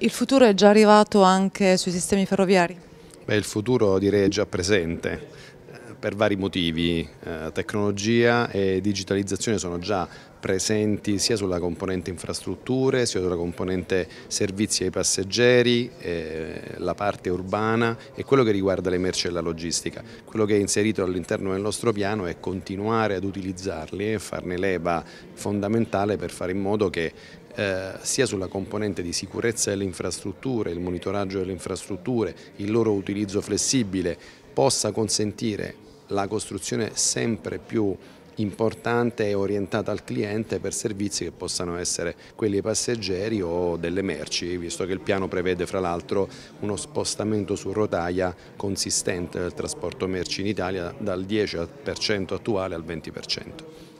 Il futuro è già arrivato anche sui sistemi ferroviari? Beh, il futuro direi è già presente eh, per vari motivi. Eh, tecnologia e digitalizzazione sono già presenti sia sulla componente infrastrutture, sia sulla componente servizi ai passeggeri, eh, la parte urbana e quello che riguarda le merci e la logistica. Quello che è inserito all'interno del nostro piano è continuare ad utilizzarli e farne leva fondamentale per fare in modo che eh, sia sulla componente di sicurezza delle infrastrutture, il monitoraggio delle infrastrutture, il loro utilizzo flessibile, possa consentire la costruzione sempre più importante e orientata al cliente per servizi che possano essere quelli passeggeri o delle merci, visto che il piano prevede fra l'altro uno spostamento su rotaia consistente del trasporto merci in Italia dal 10% attuale al 20%.